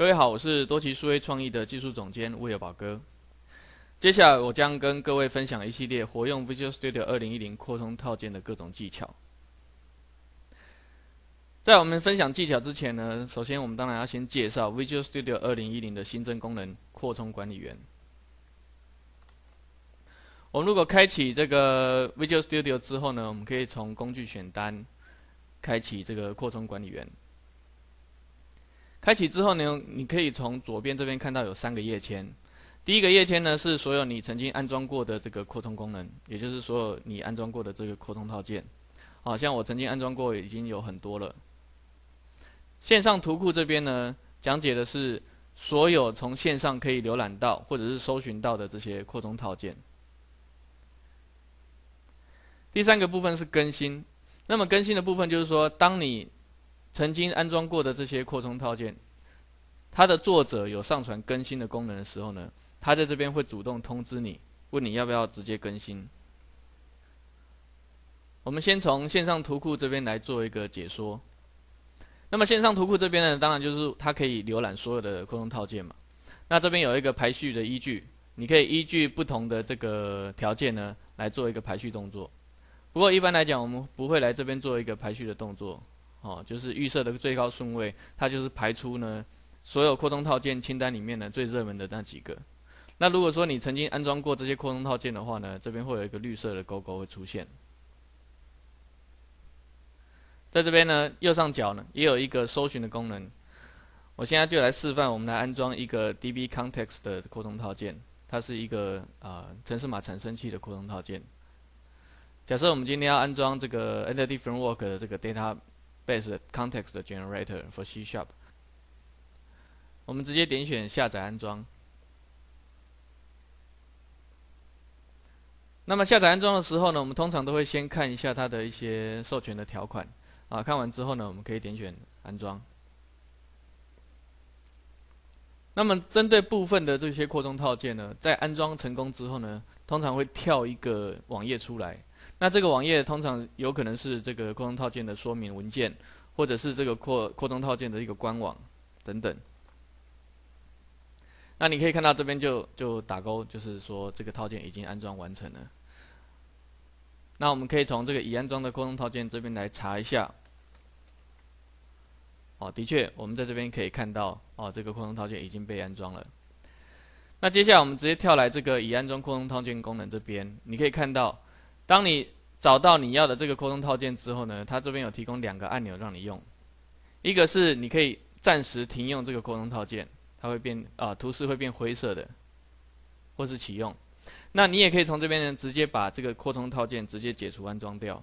各位好，我是多奇数位创意的技术总监魏业宝哥。接下来我将跟各位分享一系列活用 Visual Studio 2010扩充套件的各种技巧。在我们分享技巧之前呢，首先我们当然要先介绍 Visual Studio 2010的新增功能——扩充管理员。我们如果开启这个 Visual Studio 之后呢，我们可以从工具选单开启这个扩充管理员。开启之后，呢，你可以从左边这边看到有三个页签，第一个页签呢是所有你曾经安装过的这个扩充功能，也就是所有你安装过的这个扩充套件，好像我曾经安装过已经有很多了。线上图库这边呢，讲解的是所有从线上可以浏览到或者是搜寻到的这些扩充套件。第三个部分是更新，那么更新的部分就是说，当你曾经安装过的这些扩充套件，它的作者有上传更新的功能的时候呢，它在这边会主动通知你，问你要不要直接更新。我们先从线上图库这边来做一个解说。那么线上图库这边呢，当然就是它可以浏览所有的扩充套件嘛。那这边有一个排序的依据，你可以依据不同的这个条件呢来做一个排序动作。不过一般来讲，我们不会来这边做一个排序的动作。哦，就是预设的最高顺位，它就是排出呢所有扩充套件清单里面的最热门的那几个。那如果说你曾经安装过这些扩充套件的话呢，这边会有一个绿色的勾勾会出现。在这边呢，右上角呢也有一个搜寻的功能。我现在就来示范，我们来安装一个 DB Context 的扩充套件，它是一个啊城市码产生器的扩充套件。假设我们今天要安装这个 Entity Framework 的这个 Data。Base Context Generator for C Sharp。我们直接点选下载安装。那么下载安装的时候呢，我们通常都会先看一下它的一些授权的条款啊。看完之后呢，我们可以点选安装。那么，针对部分的这些扩充套件呢，在安装成功之后呢，通常会跳一个网页出来。那这个网页通常有可能是这个扩充套件的说明文件，或者是这个扩扩充套件的一个官网等等。那你可以看到这边就就打勾，就是说这个套件已经安装完成了。那我们可以从这个已安装的扩充套件这边来查一下。哦，的确，我们在这边可以看到，哦，这个扩充套件已经被安装了。那接下来我们直接跳来这个已安装扩充套件功能这边，你可以看到，当你找到你要的这个扩充套件之后呢，它这边有提供两个按钮让你用，一个是你可以暂时停用这个扩充套件，它会变啊，图示会变灰色的，或是启用。那你也可以从这边呢直接把这个扩充套件直接解除安装掉，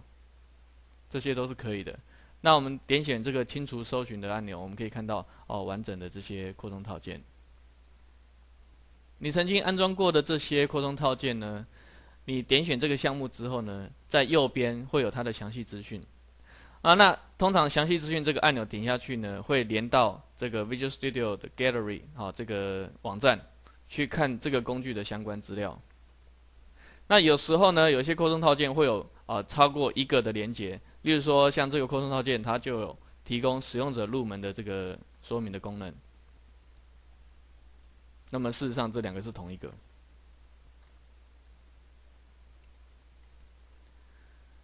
这些都是可以的。那我们点选这个清除搜寻的按钮，我们可以看到哦完整的这些扩充套件。你曾经安装过的这些扩充套件呢？你点选这个项目之后呢，在右边会有它的详细资讯。啊，那通常详细资讯这个按钮点下去呢，会连到这个 Visual Studio 的 Gallery 啊这个网站去看这个工具的相关资料。那有时候呢，有些扩充套件会有。啊，超过一个的连接，例如说像这个扩充套件，它就有提供使用者入门的这个说明的功能。那么事实上，这两个是同一个。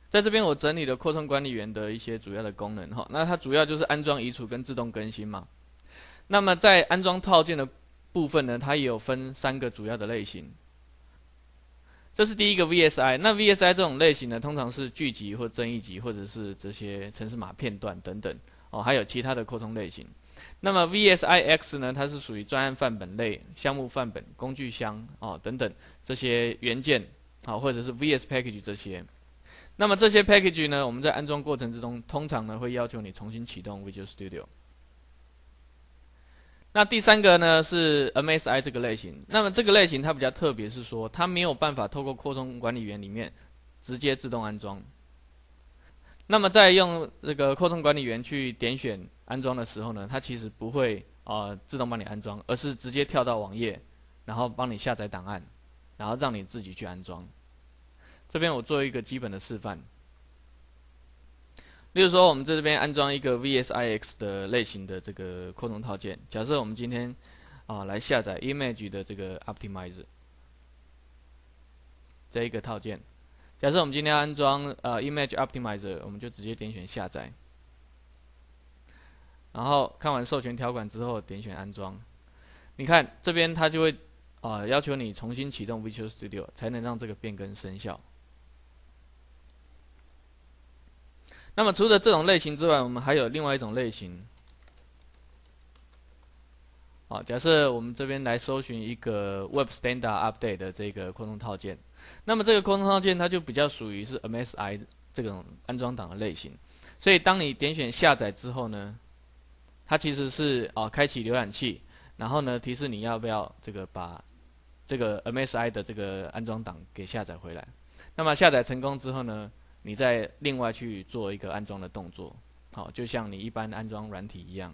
在这边我整理了扩充管理员的一些主要的功能，哈，那它主要就是安装、移除跟自动更新嘛。那么在安装套件的部分呢，它也有分三个主要的类型。这是第一个 VSI，那 VSI 这种类型呢，通常是剧集或增益集，或者是这些程式码片段等等哦，还有其他的扩充类型。那么 VSIX 呢，它是属于专案范本类、项目范本、工具箱哦等等这些元件啊，或者是 VS Package 这些。那么这些 Package 呢，我们在安装过程之中，通常呢会要求你重新启动 Visual Studio。那第三个呢是 MSI 这个类型，那么这个类型它比较特别，是说它没有办法透过扩充管理员里面直接自动安装。那么在用这个扩充管理员去点选安装的时候呢，它其实不会啊自动帮你安装，而是直接跳到网页，然后帮你下载档案，然后让你自己去安装。这边我做一个基本的示范。例如说，我们在这边安装一个 VSIX 的类型的这个扩充套件。假设我们今天啊来下载 Image 的这个 Optimizer 这一个套件，假设我们今天要安装呃 Image Optimizer，我们就直接点选下载，然后看完授权条款之后点选安装。你看这边它就会啊要求你重新启动 Visual Studio 才能让这个变更生效。那么，除了这种类型之外，我们还有另外一种类型。好，假设我们这边来搜寻一个 Web Standard Update 的这个扩充套件，那么这个扩充套件它就比较属于是 MSI 这种安装档的类型。所以，当你点选下载之后呢，它其实是哦开启浏览器，然后呢提示你要不要这个把这个 MSI 的这个安装档给下载回来。那么下载成功之后呢？你再另外去做一个安装的动作，好，就像你一般安装软体一样。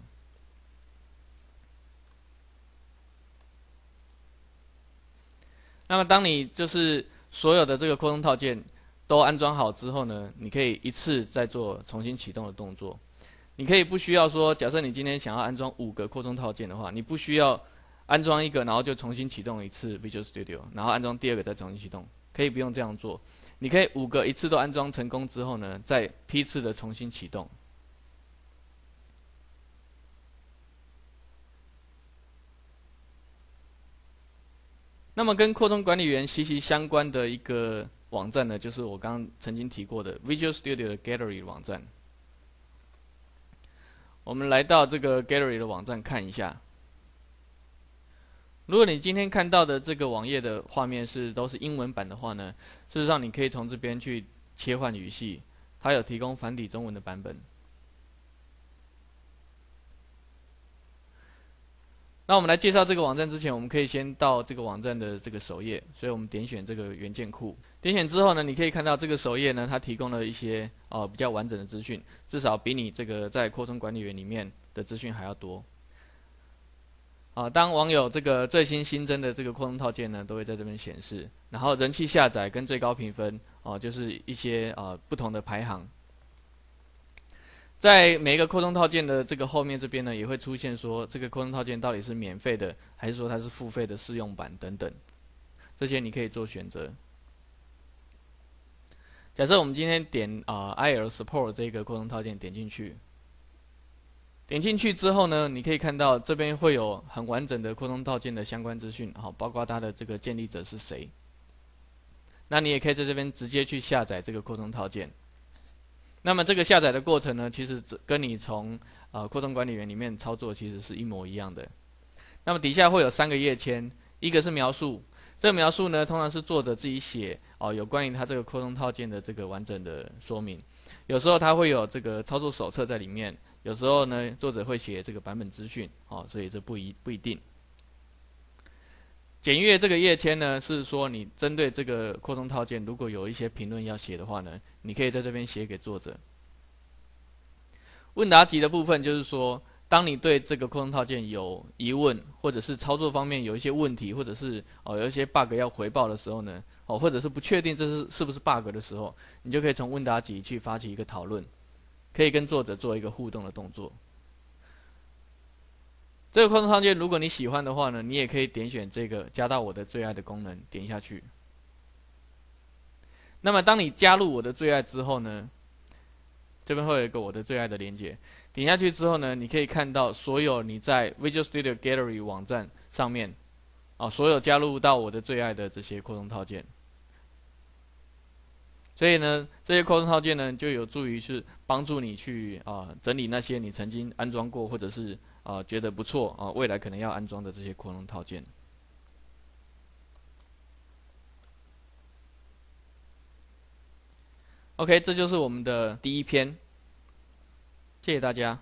那么，当你就是所有的这个扩充套件都安装好之后呢，你可以一次再做重新启动的动作。你可以不需要说，假设你今天想要安装五个扩充套件的话，你不需要安装一个，然后就重新启动一次 Visual Studio，然后安装第二个再重新启动。可以不用这样做，你可以五个一次都安装成功之后呢，再批次的重新启动。那么跟扩充管理员息息相关的一个网站呢，就是我刚曾经提过的 Visual Studio 的 Gallery 网站。我们来到这个 Gallery 的网站看一下。如果你今天看到的这个网页的画面是都是英文版的话呢，事实上你可以从这边去切换语系，它有提供繁体中文的版本。那我们来介绍这个网站之前，我们可以先到这个网站的这个首页，所以我们点选这个元件库。点选之后呢，你可以看到这个首页呢，它提供了一些哦比较完整的资讯，至少比你这个在扩充管理员里面的资讯还要多。啊，当网友这个最新新增的这个扩充套件呢，都会在这边显示，然后人气下载跟最高评分哦，就是一些啊不同的排行。在每一个扩充套件的这个后面这边呢，也会出现说这个扩充套件到底是免费的，还是说它是付费的试用版等等，这些你可以做选择。假设我们今天点啊，I R Support 这个扩充套件点进去。点进去之后呢，你可以看到这边会有很完整的扩充套件的相关资讯，好，包括它的这个建立者是谁。那你也可以在这边直接去下载这个扩充套件。那么这个下载的过程呢，其实跟你从啊扩充管理员里面操作其实是一模一样的。那么底下会有三个页签，一个是描述，这个描述呢通常是作者自己写哦，有关于他这个扩充套件的这个完整的说明，有时候它会有这个操作手册在里面。有时候呢，作者会写这个版本资讯，哦，所以这不一不一定。检阅这个页签呢，是说你针对这个扩充套件，如果有一些评论要写的话呢，你可以在这边写给作者。问答集的部分就是说，当你对这个扩充套件有疑问，或者是操作方面有一些问题，或者是哦有一些 bug 要回报的时候呢，哦，或者是不确定这是是不是 bug 的时候，你就可以从问答集去发起一个讨论。可以跟作者做一个互动的动作。这个扩充套件，如果你喜欢的话呢，你也可以点选这个“加到我的最爱”的功能，点下去。那么，当你加入我的最爱之后呢，这边会有一个我的最爱的连接，点下去之后呢，你可以看到所有你在 Visual Studio Gallery 网站上面啊，所有加入到我的最爱的这些扩充套件。所以呢，这些扩容套件呢，就有助于是帮助你去啊整理那些你曾经安装过或者是啊觉得不错啊未来可能要安装的这些扩容套件。OK，这就是我们的第一篇，谢谢大家。